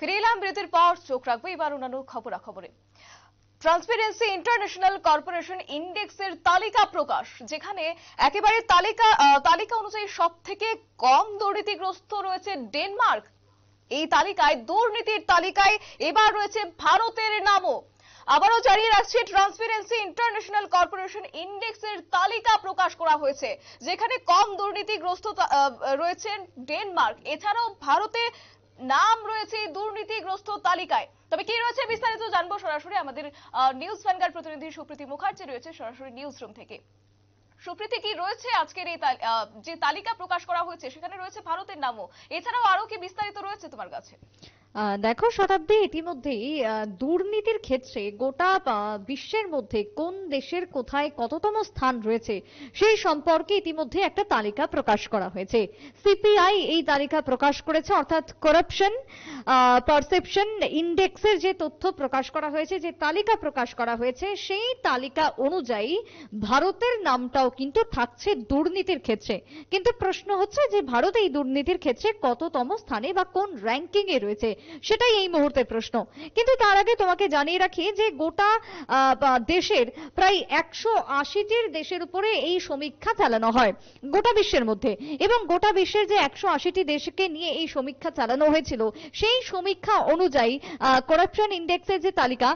ফিরে এলাম বিরতির পর চোখ রাখবো এবার অন্যান্য খবরে ট্রান্সপেরেন্সি ইন্টারন্যাশনাল কর্পোরেশন ইন্ডেক্সের তালিকা প্রকাশ যেখানে একেবারে তালিকা তালিকা অনুযায়ী সব থেকে কম দুর্নীতিগ্রস্ত রয়েছে ডেনমার্ক এই তালিকায় দুর্নীতির তালিকায় এবার রয়েছে ভারতের নামও আবারও জানিয়ে রাখছে ট্রান্সপেরেন্সি ইন্টারন্যাশনাল কর্পোরেশন ইন্ডেক্সের তালিকা প্রকাশ করা হয়েছে যেখানে কম দুর্নীতিগ্রস্ত রয়েছেন ডেনমার্ক এছাড়াও ভারতে নাম রয়েছে দুর্নীতিগ্রস্ত তালিকায় তবে কি রয়েছে বিস্তারিত জানবো সরাসরি আমাদের নিউজ ভ্যানগার প্রতিনিধি সুপ্রীতি মুখার্জি রয়েছে সরাসরি নিউজ রুম থেকে সুপ্রীতি কি রয়েছে আজকের এই যে তালিকা প্রকাশ করা হয়েছে সেখানে রয়েছে ভারতের নামও এছাড়াও আরো কি বিস্তারিত রয়েছে তোমার কাছে দেখো শতাব্দী ইতিমধ্যেই দুর্নীতির ক্ষেত্রে গোটা বিশ্বের মধ্যে কোন দেশের কোথায় কততম স্থান রয়েছে সেই সম্পর্কে ইতিমধ্যে একটা তালিকা প্রকাশ করা হয়েছে সিপিআই এই তালিকা প্রকাশ করেছে অর্থাৎ করাপশন পারসেপশন ইন্ডেক্সের যে তথ্য প্রকাশ করা হয়েছে যে তালিকা প্রকাশ করা হয়েছে সেই তালিকা অনুযায়ী ভারতের নামটাও কিন্তু থাকছে দুর্নীতির ক্ষেত্রে কিন্তু প্রশ্ন হচ্ছে যে ভারত এই দুর্নীতির ক্ষেত্রে কততম স্থানে বা কোন র্যাঙ্কিংয়ে রয়েছে সেটাই এই মুহূর্তে প্রশ্ন কিন্তু তার আগে তোমাকে জানিয়ে রাখি যে গোটা দেশের প্রায় একশো আশিটির দেশের উপরে এই সমীক্ষা চালানো হয় গোটা বিশ্বের মধ্যে এবং গোটা বিশ্বের যে একশো আশিটি দেশকে নিয়ে এই সমীক্ষা চালানো হয়েছিল সেই সমীক্ষা অনুযায়ী করাপশন ইন্ডেক্সের যে তালিকা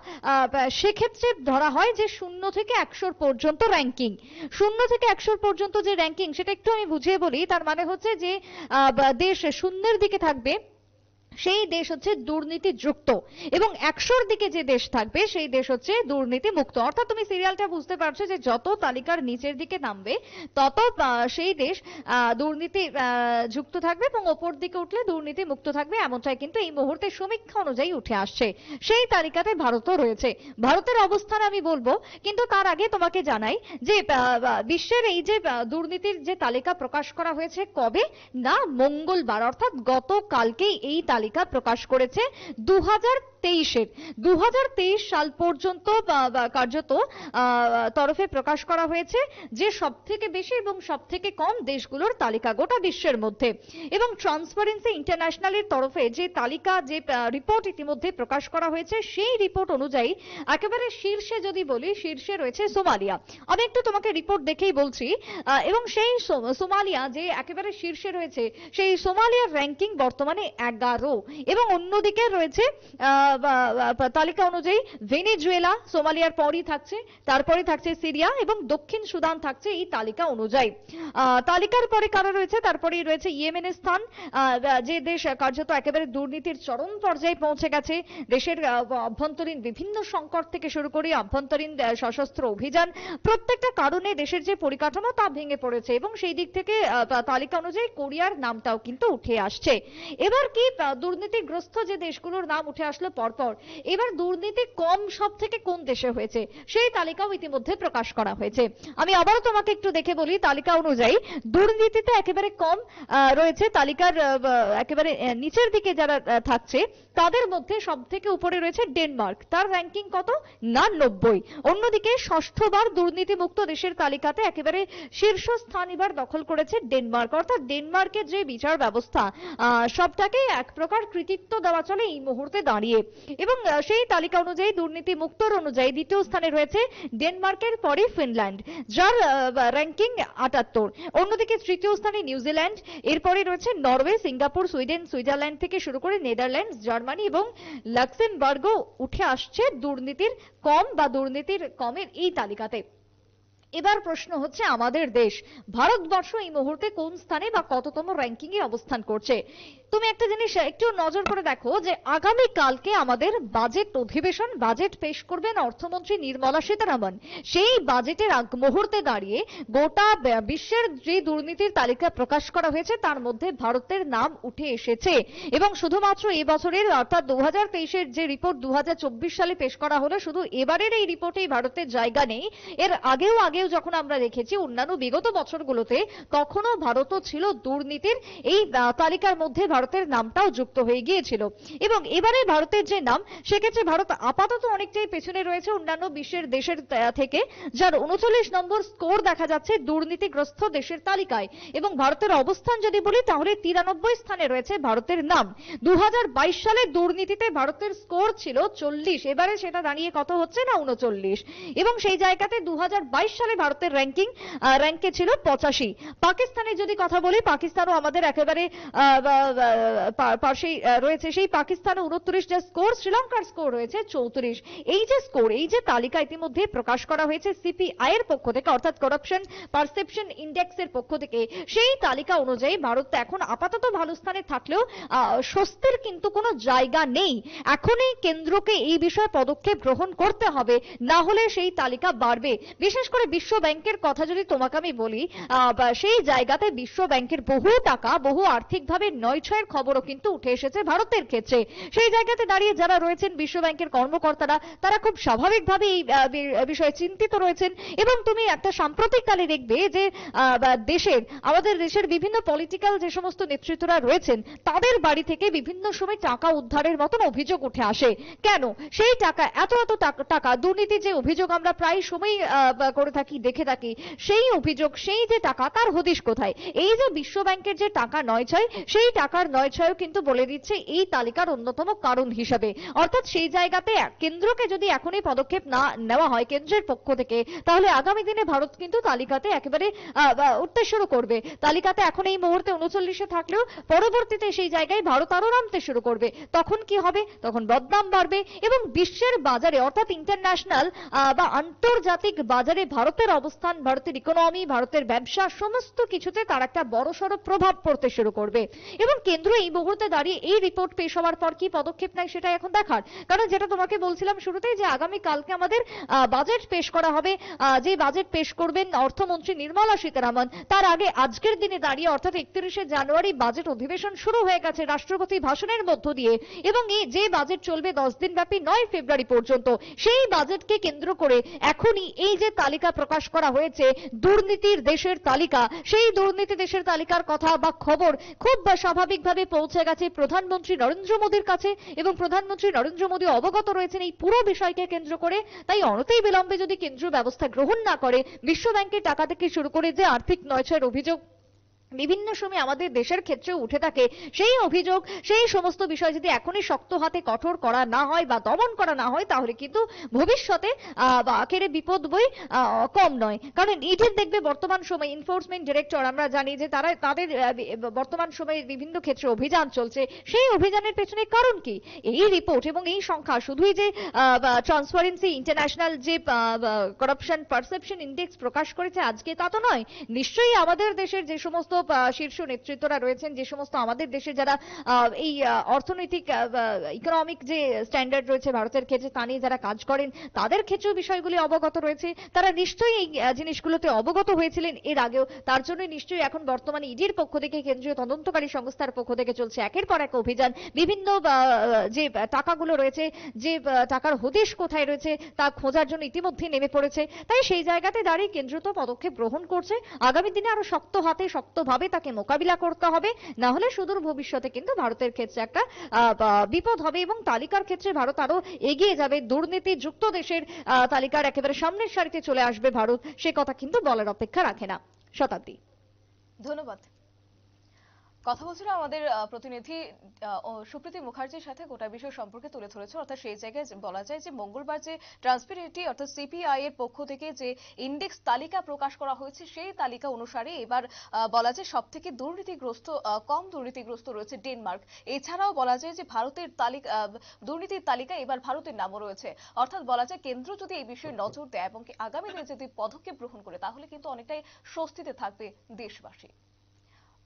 সেক্ষেত্রে ধরা হয় যে শূন্য থেকে একশোর পর্যন্ত র্যাঙ্কিং শূন্য থেকে একশোর পর্যন্ত যে র্যাঙ্কিং সেটা একটু আমি বুঝিয়ে বলি তার মানে হচ্ছে যে দেশ শূন্যের দিকে থাকবে সেই দেশ হচ্ছে দুর্নীতিযুক্ত এবং একশোর দিকে যে দেশ থাকবে সেই দেশ হচ্ছে দুর্নীতি মুক্ত অর্থাৎ তুমি সিরিয়ালটা বুঝতে পারছো যে যত তালিকার নিচের দিকে নামবে তত সেই দেশ দুর্নীতি যুক্ত থাকবে এবং ওপর দিকে উঠলে দুর্নীতি মুক্ত থাকবে এমনটাই কিন্তু এই মুহূর্তে সমীক্ষা অনুযায়ী উঠে আসছে সেই তালিকাতে ভারতও রয়েছে ভারতের অবস্থান আমি বলবো কিন্তু তার আগে তোমাকে জানাই যে বিশ্বের এই যে দুর্নীতির যে তালিকা প্রকাশ করা হয়েছে কবে না মঙ্গলবার অর্থাৎ গতকালকেই এই তালিকা তালিকা প্রকাশ করেছে দু তেইশের দু সাল পর্যন্ত কার্যত তরফে প্রকাশ করা হয়েছে যে সব থেকে বেশি এবং সব থেকে কম দেশগুলোর তালিকা গোটা বিশ্বের মধ্যে এবং ট্রান্সপারেন্সি ইন্টারন্যাশনালের তরফে যে তালিকা যে রিপোর্ট ইতিমধ্যে প্রকাশ করা হয়েছে সেই রিপোর্ট অনুযায়ী একেবারে শীর্ষে যদি বলি শীর্ষে রয়েছে সোমালিয়া আমি একটু তোমাকে রিপোর্ট দেখেই বলছি এবং সেই সোমালিয়া যে একেবারে শীর্ষে রয়েছে সেই সোমালিয়ার র্যাঙ্কিং বর্তমানে এগারো এবং অন্যদিকে রয়েছে আহ তালিকা অনুযায়ী ভেনেজুয়েলা সোমালিয়ার পরই থাকছে তারপরে থাকছে সিরিয়া এবং দক্ষিণ সুদান থাকছে এই তালিকা অনুযায়ী তালিকার পরে কারা রয়েছে তারপরেই রয়েছে ইয়েমেনের স্থান যে দেশ কার্যত একেবারে দুর্নীতির চরম পর্যায়ে পৌঁছে গেছে দেশের অভ্যন্তরীণ বিভিন্ন সংকট থেকে শুরু করে অভ্যন্তরীণ সশস্ত্র অভিযান প্রত্যেকটা কারণে দেশের যে পরিকাঠামো তা ভেঙে পড়েছে এবং সেই দিক থেকে তালিকা অনুযায়ী কোরিয়ার নামটাও কিন্তু উঠে আসছে এবার কি দুর্নীতিগ্রস্ত যে দেশগুলোর নাম উঠে আসলো পরপর এবার দুর্নীতি কম সব থেকে কোন দেশে হয়েছে সেই তালিকাও ইতিমধ্যে প্রকাশ করা হয়েছে আমি আবারও তোমাকে একটু দেখে বলি তালিকা অনুযায়ী দুর্নীতিতে একেবারে কম রয়েছে তালিকার একেবারে নিচের দিকে যারা থাকছে তাদের মধ্যে সব থেকে উপরে রয়েছে ডেনমার্ক তার র্যাঙ্কিং কত না নব্বই অন্যদিকে ষষ্ঠবার দুর্নীতি মুক্ত দেশের তালিকাতে একেবারে শীর্ষ স্থান এবার দখল করেছে ডেনমার্ক অর্থাৎ ডেনমার্কের যে বিচার ব্যবস্থা সবটাকে এক প্রকার কৃতিত্ব দেওয়া চলে এই মুহূর্তে দাঁড়িয়ে এবং সেই তালিকা অনুযায়ী দুর্নীতি মুক্তর অনুযায়ী দ্বিতীয় স্থানে রয়েছে ডেনমার্কের পরে ফিনল্যান্ড যার র্যাঙ্কিং আটাত্তর অন্যদিকে তৃতীয় স্থানে নিউজিল্যান্ড এরপরে রয়েছে নরওয়ে সিঙ্গাপুর সুইডেন সুইজারল্যান্ড থেকে শুরু করে নেদারল্যান্ডস জার্মানি এবং লাক্সেমবার্গও উঠে আসছে দুর্নীতির কম বা দুর্নীতির কমের এই তালিকাতে এবার প্রশ্ন হচ্ছে আমাদের দেশ ভারতবর্ষ এই মুহূর্তে কোন স্থানে বা কততম র্যাঙ্কিং এ অবস্থান করছে তুমি একটা জিনিস একটু নজর করে দেখো যে আগামী কালকে আমাদের বাজেট অধিবেশন বাজেট পেশ করবেন অর্থমন্ত্রী নির্মলা সীতারামন সেই বাজেটের আগ মুহূর্তে দাঁড়িয়ে গোটা বিশ্বের যে দুর্নীতির তালিকা প্রকাশ করা হয়েছে তার মধ্যে ভারতের নাম উঠে এসেছে এবং শুধুমাত্র বছরের অর্থাৎ দু হাজার যে রিপোর্ট দু সালে পেশ করা হলো শুধু এবারের এই রিপোর্টেই ভারতের জায়গা নেই এর আগেও আগে আগেও যখন আমরা দেখেছি অন্যান্য বিগত বছরগুলোতে তখনও ভারতও ছিল দুর্নীতির এই তালিকার মধ্যে ভারতের নামটাও যুক্ত হয়ে গিয়েছিল এবং এবারে ভারতের যে নাম সেক্ষেত্রে ভারত আপাতত অনেকটাই পেছনে রয়েছে অন্যান্য বিশ্বের দেশের থেকে যার উনচল্লিশ নম্বর স্কোর দেখা যাচ্ছে দুর্নীতিগ্রস্ত দেশের তালিকায় এবং ভারতের অবস্থান যদি বলি তাহলে তিরানব্বই স্থানে রয়েছে ভারতের নাম দু সালে দুর্নীতিতে ভারতের স্কোর ছিল চল্লিশ এবারে সেটা দাঁড়িয়ে কত হচ্ছে না উনচল্লিশ এবং সেই জায়গাতে দু সালে সালে ভারতের র্যাঙ্কিং র্যাঙ্কে ছিল পঁচাশি পাকিস্তানের যদি কথা বলি পাকিস্তানও আমাদের একেবারে পাশেই রয়েছে সেই পাকিস্তানে উনত্রিশ যে স্কোর শ্রীলঙ্কার স্কোর রয়েছে চৌত্রিশ এই যে স্কোর এই যে তালিকা ইতিমধ্যে প্রকাশ করা হয়েছে সিপিআই এর পক্ষ থেকে অর্থাৎ করাপশন পারসেপশন ইন্ডেক্সের পক্ষ থেকে সেই তালিকা অনুযায়ী ভারত এখন আপাতত ভালো স্থানে থাকলেও স্বস্তির কিন্তু কোনো জায়গা নেই এখনই কেন্দ্রকে এই বিষয়ে পদক্ষেপ গ্রহণ করতে হবে না হলে সেই তালিকা বাড়বে বিশেষ করে বিশ্ব ব্যাংকের কথা যদি তোমাকে আমি বলি সেই জায়গাতে বিশ্ব ব্যাংকের বহু টাকা বহু আর্থিকভাবে নয় ছয়ের খবরও কিন্তু উঠে এসেছে ভারতের ক্ষেত্রে সেই জায়গাতে দাঁড়িয়ে যারা রয়েছেন বিশ্ব ব্যাংকের কর্মকর্তারা তারা খুব স্বাভাবিকভাবে এই বিষয়ে চিন্তিত রয়েছেন এবং তুমি একটা সাম্প্রতিককালে দেখবে যে দেশের আমাদের দেশের বিভিন্ন পলিটিক্যাল যে সমস্ত নেতৃত্বরা রয়েছেন তাদের বাড়ি থেকে বিভিন্ন সময় টাকা উদ্ধারের মতন অভিযোগ উঠে আসে কেন সেই টাকা এত এত টাকা দুর্নীতি যে অভিযোগ আমরা প্রায় সময় করে থাকি থাকি দেখে থাকি সেই অভিযোগ সেই যে টাকা তার হদিশ কোথায় এই যে বিশ্ব ব্যাংকের যে টাকা নয় ছয় সেই টাকার নয় ছয় কিন্তু বলে দিচ্ছে এই তালিকার অন্যতম কারণ হিসাবে অর্থাৎ সেই জায়গাতে কেন্দ্রকে যদি এখনই পদক্ষেপ না নেওয়া হয় কেন্দ্রের পক্ষ থেকে তাহলে আগামী দিনে ভারত কিন্তু তালিকাতে একেবারে উঠতে শুরু করবে তালিকাতে এখন এই মুহূর্তে উনচল্লিশে থাকলেও পরবর্তীতে সেই জায়গায় ভারত আরো নামতে শুরু করবে তখন কি হবে তখন বদনাম বাড়বে এবং বিশ্বের বাজারে অর্থাৎ ইন্টারন্যাশনাল বা আন্তর্জাতিক বাজারে ভারত ভারতের অবস্থান ভারতের ইকোনমি ভারতের ব্যবসা সমস্ত কিছুতে তার একটা বড়সড় প্রভাব পড়তে শুরু করবে এবং কেন্দ্র এই মুহূর্তে দাঁড়িয়ে এই রিপোর্ট পেশ হওয়ার পর কি পদক্ষেপ নেয় সেটা এখন দেখার কারণ যেটা তোমাকে বলছিলাম শুরুতেই যে আগামী কালকে আমাদের বাজেট পেশ করা হবে যে বাজেট পেশ করবেন অর্থমন্ত্রী নির্মলা সীতারামন তার আগে আজকের দিনে দাঁড়িয়ে অর্থাৎ একত্রিশে জানুয়ারি বাজেট অধিবেশন শুরু হয়ে গেছে রাষ্ট্রপতি ভাষণের মধ্য দিয়ে এবং এই যে বাজেট চলবে দশ দিন ব্যাপী নয় ফেব্রুয়ারি পর্যন্ত সেই বাজেটকে কেন্দ্র করে এখনই এই যে তালিকা প্রকাশ করা হয়েছে দুর্নীতির দেশের তালিকা সেই দুর্নীতি দেশের তালিকার কথা বা খবর খুব স্বাভাবিকভাবে পৌঁছে গেছে প্রধানমন্ত্রী নরেন্দ্র মোদীর কাছে এবং প্রধানমন্ত্রী নরেন্দ্র মোদী অবগত রয়েছেন এই পুরো বিষয়কে কেন্দ্র করে তাই অনতেই বিলম্বে যদি কেন্দ্র ব্যবস্থা গ্রহণ না করে বিশ্ব ব্যাংকের টাকা থেকে শুরু করে যে আর্থিক নয়ছয়ের অভিযোগ বিভিন্ন সময় আমাদের দেশের ক্ষেত্রে উঠে থাকে সেই অভিযোগ সেই সমস্ত বিষয় যদি এখনই শক্ত হাতে কঠোর করা না হয় বা দমন করা না হয় তাহলে কিন্তু ভবিষ্যতে আখেরে বিপদ বই কম নয় কারণ ইটের দেখবে বর্তমান সময় ইনফোর্সমেন্ট ডিরেক্টর আমরা জানি যে তারা তাদের বর্তমান সময়ে বিভিন্ন ক্ষেত্রে অভিযান চলছে সেই অভিযানের পেছনে কারণ কি এই রিপোর্ট এবং এই সংখ্যা শুধুই যে ট্রান্সপারেন্সি ইন্টারন্যাশনাল যে করাপশন পারসেপশন ইন্ডেক্স প্রকাশ করেছে আজকে তা তো নয় নিশ্চয়ই আমাদের দেশের যে সমস্ত শীর্ষ নেতৃত্বরা রয়েছেন যে সমস্ত আমাদের দেশে যারা এই অর্থনৈতিক ইকোনমিক যে স্ট্যান্ডার্ড রয়েছে ভারতের ক্ষেত্রে তা নিয়ে যারা কাজ করেন তাদের ক্ষেত্রেও বিষয়গুলি অবগত রয়েছে তারা নিশ্চয়ই এই জিনিসগুলোতে অবগত হয়েছিলেন এর আগেও তার জন্য নিশ্চয়ই এখন বর্তমানে ইডির পক্ষ থেকে কেন্দ্রীয় তদন্তকারী সংস্থার পক্ষ থেকে চলছে একের পর এক অভিযান বিভিন্ন যে টাকাগুলো রয়েছে যে টাকার হদিশ কোথায় রয়েছে তা খোঁজার জন্য ইতিমধ্যে নেমে পড়েছে তাই সেই জায়গাতে দাঁড়িয়ে কেন্দ্র তো পদক্ষেপ গ্রহণ করছে আগামী দিনে আরো শক্ত হাতে শক্ত ভাবে তাকে মোকাবিলা করতে হবে না হলে সুদূর ভবিষ্যতে কিন্তু ভারতের ক্ষেত্রে একটা বিপদ হবে এবং তালিকার ক্ষেত্রে ভারত আরো এগিয়ে যাবে দুর্নীতি যুক্ত দেশের তালিকার একেবারে সামনের সারিতে চলে আসবে ভারত সে কথা কিন্তু বলার অপেক্ষা রাখে না শতাব্দী ধন্যবাদ কথা বলছিল আমাদের প্রতিনিধি সুপ্রীতি মুখার্জির সাথে গোটা বিষয় সম্পর্কে তুলে ধরেছে অর্থাৎ সেই জায়গায় বলা যায় যে মঙ্গলবার যে ট্রান্সপিরিটি অর্থাৎ সিপিআই এর পক্ষ থেকে যে ইন্ডেক্স তালিকা প্রকাশ করা হয়েছে সেই তালিকা অনুসারে এবার বলা যায় সব থেকে দুর্নীতিগ্রস্ত কম দুর্নীতিগ্রস্ত রয়েছে ডেনমার্ক এছাড়াও বলা যায় যে ভারতের তালিকা দুর্নীতির তালিকা এবার ভারতের নামও রয়েছে অর্থাৎ বলা যায় কেন্দ্র যদি এই বিষয়ে নজর দেয় এবং আগামী দিনে যদি পদক্ষেপ গ্রহণ করে তাহলে কিন্তু অনেকটাই স্বস্তিতে থাকবে দেশবাসী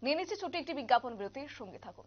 নিয়ে নিচ্ছি ছোট্ট একটি বিজ্ঞাপন বিরতির সঙ্গে থাকুন